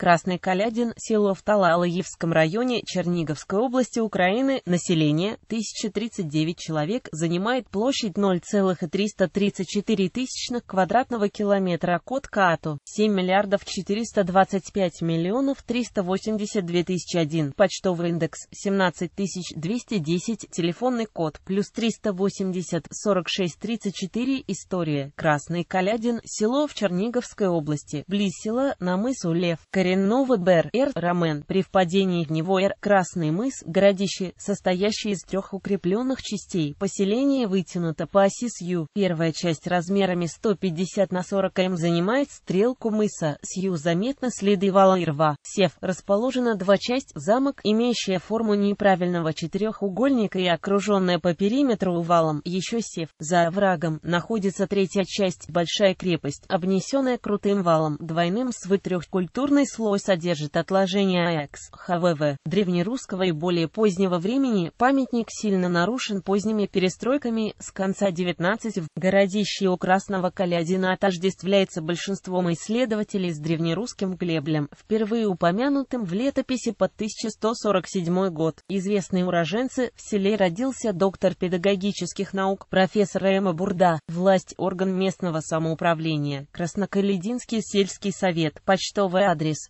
Красный Калядин, село в Талалаевском районе Черниговской области Украины, население 1039 человек, занимает площадь 0,334 тысячных квадратного километра код КАТУ 7 миллиардов 425 миллионов 382 тысячи 1, почтовый индекс 17210, телефонный код плюс 380 46 34, история, Красный Калядин, село в Черниговской области, близ села на мысу Лев, Корей коренного бр Рамен, при впадении в него Р Красный мыс, городище, состоящее из трех укрепленных частей. Поселение вытянуто по оси Сью. Первая часть размерами 150 на 40 м занимает стрелку мыса. Сью заметно следы вала и рва. Сев расположена два часть замок, имеющая форму неправильного четырехугольника и окруженная по периметру валом. Еще сев за врагом находится третья часть большая крепость, обнесенная крутым валом, двойным с вытрехкультурной слой слой содержит отложения АЭКС, ХВВ, древнерусского и более позднего времени, памятник сильно нарушен поздними перестройками, с конца 19 в городище у Красного Калядина отождествляется большинством исследователей с древнерусским глеблем, впервые упомянутым в летописи под 1147 год. Известные уроженцы, в селе родился доктор педагогических наук, профессор Эма Бурда, власть орган местного самоуправления, Краснокалединский сельский совет, почтовый адрес,